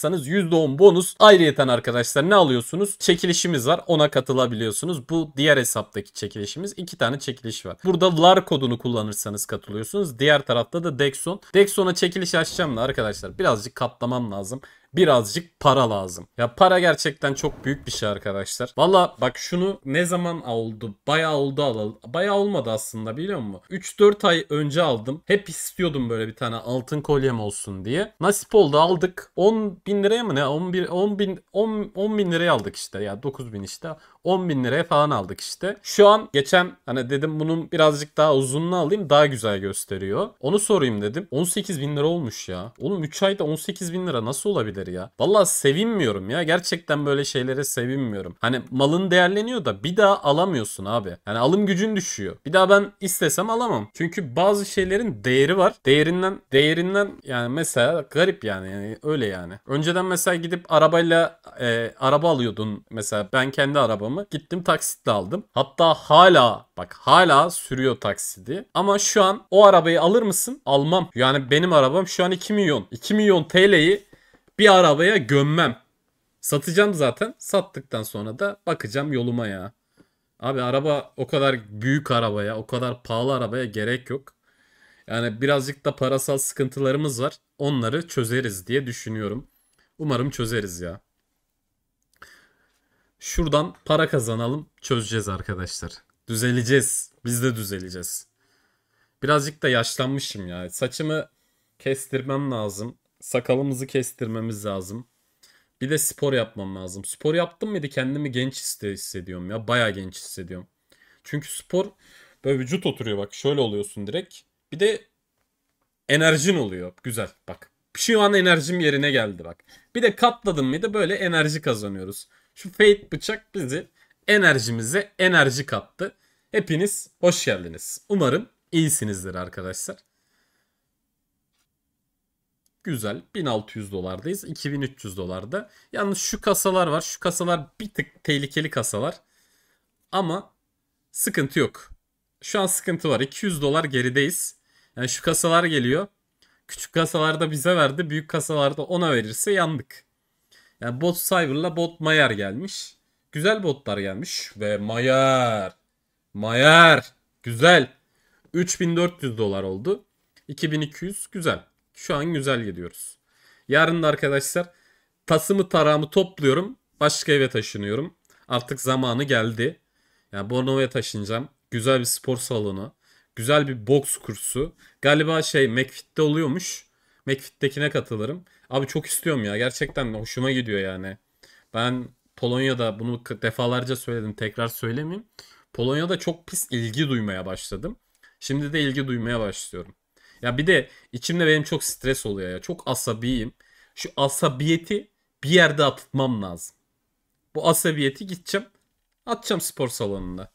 katılırsanız %10 bonus. Ayrıyeten arkadaşlar ne alıyorsunuz? Çekilişimiz var. Ona katılabiliyorsunuz. Bu diğer hesaptaki çekilişimiz. iki tane çekiliş var. Burada LAR kodunu kullanırsanız katılıyorsunuz. Diğer tarafta da Dexon. Dexon'a çekiliş açacağım da arkadaşlar birazcık katlamam lazım birazcık para lazım. Ya para gerçekten çok büyük bir şey arkadaşlar. Valla bak şunu ne zaman oldu? Bayağı oldu alalı. Bayağı olmadı aslında biliyor musun? 3-4 ay önce aldım. Hep istiyordum böyle bir tane altın kolyem olsun diye. Nasip oldu aldık. 10 bin liraya mı ne? 11, 10 bin, 10, 10 bin liraya aldık işte. Ya 9 bin işte. 10 bin liraya falan aldık işte. Şu an geçen hani dedim bunun birazcık daha uzununu alayım daha güzel gösteriyor. Onu sorayım dedim. 18 bin lira olmuş ya. Oğlum 3 ayda 18 bin lira nasıl olabilir? şeyleri ya. Valla sevinmiyorum ya. Gerçekten böyle şeylere sevinmiyorum. Hani malın değerleniyor da bir daha alamıyorsun abi. Yani alım gücün düşüyor. Bir daha ben istesem alamam. Çünkü bazı şeylerin değeri var. Değerinden değerinden yani mesela garip yani. yani öyle yani. Önceden mesela gidip arabayla e, araba alıyordun. Mesela ben kendi arabamı gittim taksitle aldım. Hatta hala bak hala sürüyor taksidi. Ama şu an o arabayı alır mısın? Almam. Yani benim arabam şu an 2 milyon. 2 milyon TL'yi bir arabaya gömmem. Satacağım zaten. Sattıktan sonra da bakacağım yoluma ya. Abi araba o kadar büyük arabaya, o kadar pahalı arabaya gerek yok. Yani birazcık da parasal sıkıntılarımız var. Onları çözeriz diye düşünüyorum. Umarım çözeriz ya. Şuradan para kazanalım, çözeceğiz arkadaşlar. Düzeleceğiz. Biz de düzeleceğiz. Birazcık da yaşlanmışım ya. Saçımı kestirmem lazım. Sakalımızı kestirmemiz lazım. Bir de spor yapmam lazım. Spor yaptım mıydı kendimi genç hissediyorum ya. bayağı genç hissediyorum. Çünkü spor böyle vücut oturuyor bak. Şöyle oluyorsun direkt. Bir de enerjin oluyor. Güzel bak. Şu an enerjim yerine geldi bak. Bir de katladın mıydı böyle enerji kazanıyoruz. Şu fade bıçak bizi enerjimize enerji kattı. Hepiniz hoş geldiniz. Umarım iyisinizdir arkadaşlar. Güzel. 1600 dolardayız. 2300 dolarda. Yalnız şu kasalar var. Şu kasalar bir tık tehlikeli kasalar. Ama sıkıntı yok. Şu an sıkıntı var. 200 dolar gerideyiz. Yani şu kasalar geliyor. Küçük kasalarda bize verdi. Büyük kasalarda ona verirse yandık. Yani bot Cyber'la bot Mayer gelmiş. Güzel botlar gelmiş. Ve Mayer. Mayer. Güzel. 3400 dolar oldu. 2200 güzel. Şu an güzel gidiyoruz. Yarın da arkadaşlar tasımı tarağımı topluyorum. Başka eve taşınıyorum. Artık zamanı geldi. Yani Bornova'ya taşınacağım. Güzel bir spor salonu. Güzel bir boks kursu. Galiba şey McFit'te oluyormuş. McFit'tekine katılırım. Abi çok istiyorum ya. Gerçekten hoşuma gidiyor yani. Ben Polonya'da bunu defalarca söyledim. Tekrar söylemeyeyim. Polonya'da çok pis ilgi duymaya başladım. Şimdi de ilgi duymaya başlıyorum. Ya bir de içimde benim çok stres oluyor ya. Çok asabiyim. Şu asabiyeti bir yerde atmam lazım. Bu asabiyeti gideceğim. Atacağım spor salonunda.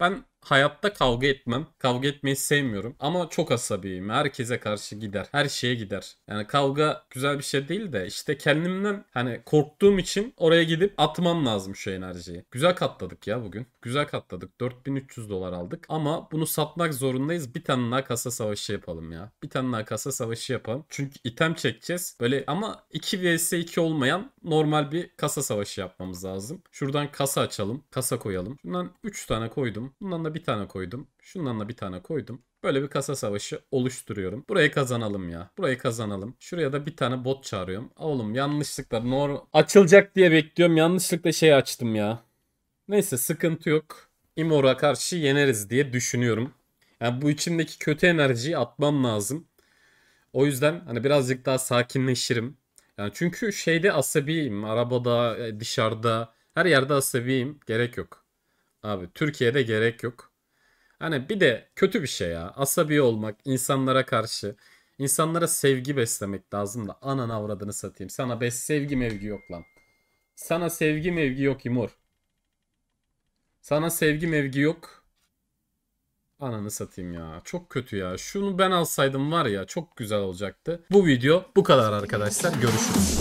Ben hayatta kavga etmem. Kavga etmeyi sevmiyorum ama çok asabiyim. Herkese karşı gider. Her şeye gider. Yani kavga güzel bir şey değil de işte kendimden hani korktuğum için oraya gidip atmam lazım şu enerjiyi. Güzel katladık ya bugün. Güzel katladık. 4300 dolar aldık ama bunu satmak zorundayız. Bir tane daha kasa savaşı yapalım ya. Bir tane daha kasa savaşı yapalım. Çünkü item çekeceğiz. Böyle ama 2 vs 2 olmayan normal bir kasa savaşı yapmamız lazım. Şuradan kasa açalım. Kasa koyalım. Şundan 3 tane koydum. Bundan da bir tane koydum. Şundan da bir tane koydum. Böyle bir kasa savaşı oluşturuyorum. Burayı kazanalım ya. Burayı kazanalım. Şuraya da bir tane bot çağırıyorum. Oğlum yanlışlıkla normal açılacak diye bekliyorum. Yanlışlıkla şey açtım ya. Neyse sıkıntı yok. Imor'a karşı yeneriz diye düşünüyorum. Yani bu içimdeki kötü enerjiyi atmam lazım. O yüzden hani birazcık daha sakinleşirim. Yani çünkü şeyde asabiyim. Arabada, e, dışarıda, her yerde asabiyim. Gerek yok. Abi Türkiye'de gerek yok. Hani bir de kötü bir şey ya. Asabi olmak, insanlara karşı, insanlara sevgi beslemek lazım da anan avradını satayım. Sana be sevgi mevgi yok lan. Sana sevgi mevgi yok İmur. Sana sevgi mevgi yok. Ananı satayım ya. Çok kötü ya. Şunu ben alsaydım var ya çok güzel olacaktı. Bu video bu kadar arkadaşlar. Görüşürüz.